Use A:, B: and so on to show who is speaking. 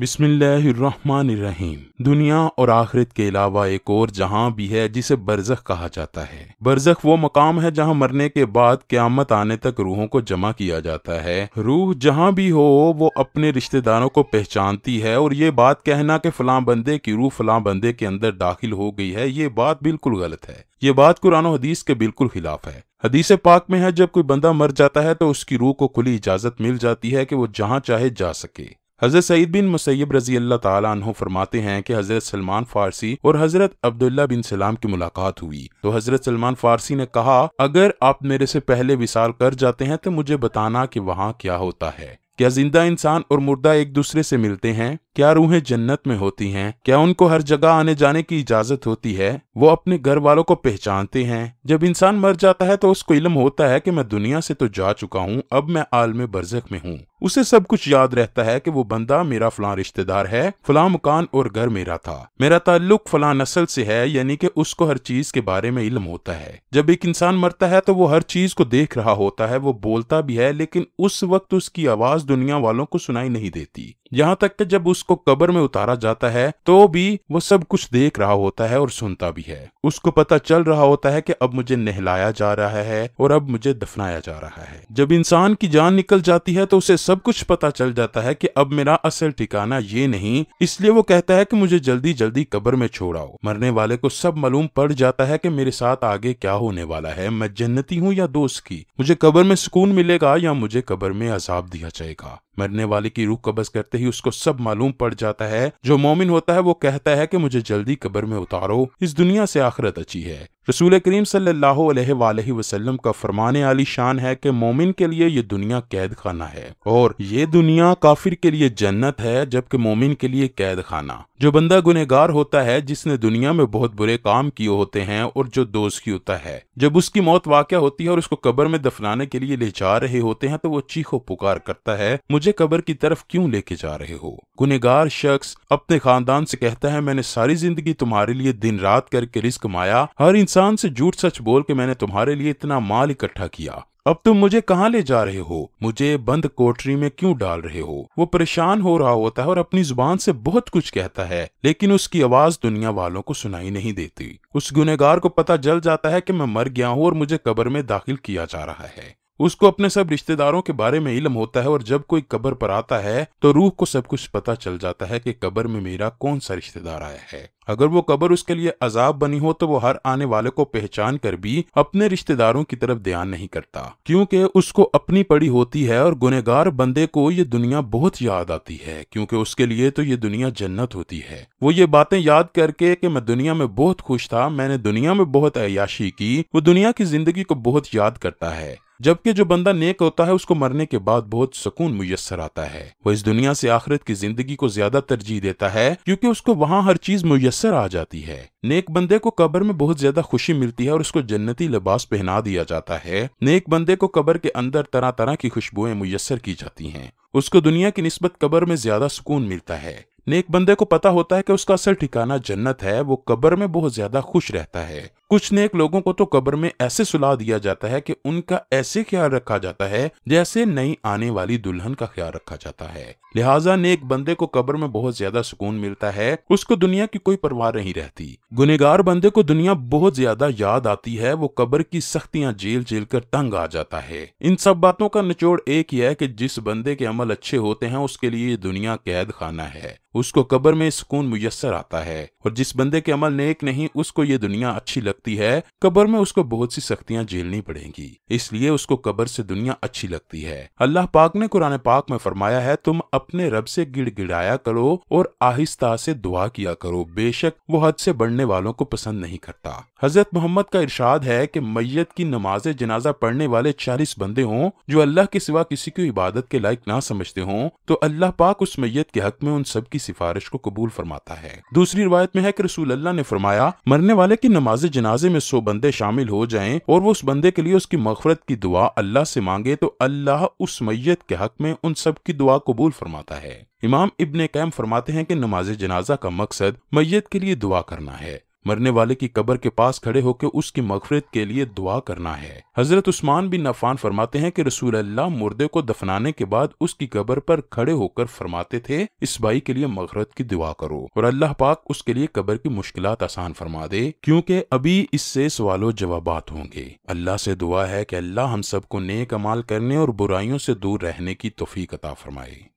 A: बिस्मिल्लाहिर्रहमानिर्रहीम दुनिया और आखिरत के अलावा एक और जहां भी है जिसे बरजख कहा जाता है बरजख वो मकाम है जहां मरने के बाद क्यामत आने तक रूहों को जमा किया जाता है रूह जहां भी हो वो अपने रिश्तेदारों को पहचानती है और ये बात कहना कि फलां बंदे की रूह फलां बंदे के अंदर दाखिल हो गई है ये बात बिल्कुल गलत है ये बात कुरान हदीस के बिल्कुल खिलाफ है हदीस पाक में है जब कोई बंदा मर जाता है तो उसकी रूह को खुली इजाजत मिल जाती है कि वो जहाँ चाहे जा सके हज़रत सईद बिन मुसैब रजी अल्लाह तु फरमाते हैं कि हज़रत सलमान फ़ारसी और हज़रत अब्दुल्ला बिन सलाम की मुलाकात हुई तो हज़रत सलमान फ़ारसी ने कहा अगर आप मेरे से पहले विसाल कर जाते हैं तो मुझे बताना कि वहाँ क्या होता है क्या जिंदा इंसान और मुर्दा एक दूसरे से मिलते हैं क्या रूहें जन्नत में होती हैं क्या उनको हर जगह आने जाने की इजाजत होती है वो अपने घर वालों को पहचानते हैं जब इंसान मर जाता है तो उसको इलम होता है कि मैं दुनिया से तो जा चुका हूँ अब मैं आलम बरजक में हूँ उसे सब कुछ याद रहता है कि वो बंदा मेरा फला रिश्तेदार है फला मकान और घर मेरा था मेरा ताल्लुक फला नस्ल से है यानी कि उसको हर चीज के बारे में इलम होता है जब एक इंसान मरता है तो वो हर चीज को देख रहा होता है वो बोलता भी है लेकिन उस वक्त उसकी आवाज दुनिया वालों को सुनाई नहीं देती यहाँ तक कि जब उसको कब्र में उतारा जाता है तो भी वो सब कुछ देख रहा होता है और सुनता भी है उसको पता चल रहा होता है कि अब मुझे नहलाया जा रहा है और अब मुझे दफनाया जा रहा है जब इंसान की जान निकल जाती है तो उसे सब कुछ पता चल जाता है कि अब मेरा असल ठिकाना ये नहीं इसलिए वो कहता है कि मुझे जल्दी जल्दी कब्र में छोड़ाओ मरने वाले को सब मालूम पड़ जाता है कि मेरे साथ आगे क्या होने वाला है मैं जन्नती हूँ या दोस्त की मुझे कब्र में सुकून मिलेगा या मुझे कब्र में अजाब दिया जाएगा मरने वाले की रूह कब्ज करते ही उसको सब मालूम पड़ जाता है जो मोमिन होता है वो कहता है कि मुझे जल्दी कब्र में उतारो इस दुनिया से आखिरत अच्छी है रसूल करीम सल्लल्लाहु अलैहि वसल्लम का फरमाने आली शान है कि मोमिन के लिए ये दुनिया कैद खाना है और ये दुनिया काफिर के लिए जन्नत है जबकि मोमिन के लिए कैद खाना जो बंदा गुनेगार होता है जिसने दुनिया में बहुत बुरे काम किए होते हैं और जो दोस्त की होता है जब उसकी मौत वाक़ होती है और उसको कब्र में दफनाने के लिए ले जा रहे होते हैं तो वो चीखो पुकार करता है मुझे मुझे कब्र की तरफ क्यों लेके जा रहे हो गुनेगार शख्स अपने खानदान से कहता है मैंने सारी जिंदगी तुम्हारे लिए दिन रात करके रिस्क माया हर इंसान से झूठ सच बोल के मैंने तुम्हारे लिए इतना माल इकट्ठा किया अब तुम मुझे कहाँ ले जा रहे हो मुझे बंद कोठरी में क्यों डाल रहे हो वो परेशान हो रहा होता है और अपनी जुबान से बहुत कुछ कहता है लेकिन उसकी आवाज दुनिया वालों को सुनाई नहीं देती उस गुनेगार को पता जल जाता है कि मैं मर गया हूँ और मुझे कब्र में दाखिल किया जा रहा है उसको अपने सब रिश्तेदारों के बारे में इलम होता है और जब कोई कब्र पर आता है तो रूह को सब कुछ पता चल जाता है कि कब्र में मेरा कौन सा रिश्तेदार आया है अगर वो कब्र उसके लिए अजाब बनी हो तो वो हर आने वाले को पहचान कर भी अपने रिश्तेदारों की तरफ ध्यान नहीं करता क्योंकि उसको अपनी पड़ी होती है और गुनेगार बंदे को ये दुनिया बहुत याद आती है क्योंकि उसके लिए तो ये दुनिया जन्नत होती है वो ये बातें याद करके कि मैं दुनिया में बहुत खुश था मैंने दुनिया में बहुत अयाशी की वो दुनिया की जिंदगी को बहुत याद करता है जबकि जो बंदा नेक होता है उसको मरने के बाद बहुत सुकून मुयसर आता है वह इस दुनिया से आखिरत की जिंदगी को ज्यादा तरजीह देता है क्योंकि उसको वहाँ हर चीज मुयसर आ जाती है नेक बंदे को कब्र में बहुत ज्यादा खुशी मिलती है और उसको जन्नती लिबास पहना दिया जाता है नेक बंदे को कब्र के अंदर तरह तरह की खुशबुएं मुयसर की जाती हैं उसको दुनिया की नस्बत कबर में ज्यादा सुकून मिलता है नेक बंदे को पता होता है कि उसका असल ठिकाना जन्नत है वो कब्र में बहुत ज्यादा खुश रहता है कुछ नेक लोगों को तो कब्र में ऐसे सुला दिया जाता है कि उनका ऐसे ख्याल रखा जाता है जैसे नई आने वाली दुल्हन का ख्याल रखा जाता है लिहाजा नेक बंदे को कब्र में बहुत ज्यादा सुकून मिलता है उसको दुनिया की कोई परवाह नहीं रहती गुनेगार बंदे को दुनिया बहुत ज्यादा याद आती है वो कब्र की सख्तियाँ जेल जेल कर तंग आ जाता है इन सब बातों का निचोड़ एक ही है कि जिस बंदे के अमल अच्छे होते हैं उसके लिए दुनिया कैद खाना है उसको कब्र में सुकून मुयसर आता है और जिस बंदे के अमल नेक नहीं उसको ये दुनिया अच्छी लगती है कब्र में उसको बहुत सी सख्तियाँ झेलनी पड़ेंगी इसलिए उसको कब्र से दुनिया अच्छी लगती है अल्लाह पाक ने कुरान पाक में फरमाया है तुम अपने रब से गिड़गिड़ाया करो और आहिस्ता से दुआ किया करो बेशक वो हद से बढ़ने वालों को पसंद नहीं करता हजरत मोहम्मद का इरशाद है कि मैयत की नमाज जनाजा पढ़ने वाले चालीस बंदे हों जो अल्लाह के सिवा किसी को इबादत के लायक ना समझते हों तो अल्लाह पाक उस मैयत के हक में उन सब की सिफारिश को कबूल फरमाता है दूसरी रिवायत में है की रसूल अल्लाह ने फरमाया मरने वाले की नमाज जनाजे में सो बंदे शामिल हो जाए और वो उस बंदे के लिए उसकी मफरत की दुआ अल्लाह से मांगे तो अल्लाह उस मैयत के हक में उन सब की दुआ कबूल फरमाता है इमाम इब्ने कैम फरमाते हैं कि नमाज जनाजा का मकसद मैयत के लिए दुआ करना है मरने वाले की कब्र के पास खड़े होकर उसकी मफरत के लिए दुआ करना है हजरत उस्मान बिन नफान फरमाते हैं कि रसूल अल्लाह मुर्दे को दफनाने के बाद उसकी कब्र पर खड़े होकर फरमाते थे इस भाई के लिए मफरत की दुआ करो और अल्लाह पाक उसके लिए कब्र की मुश्किल आसान फरमा दे क्योंकि अभी इससे सवालों जवाब होंगे अल्लाह से दुआ है कि अल्लाह हम सबको नेक अमाल करने और बुराइयों से दूर रहने की तोफीक अता फरमाए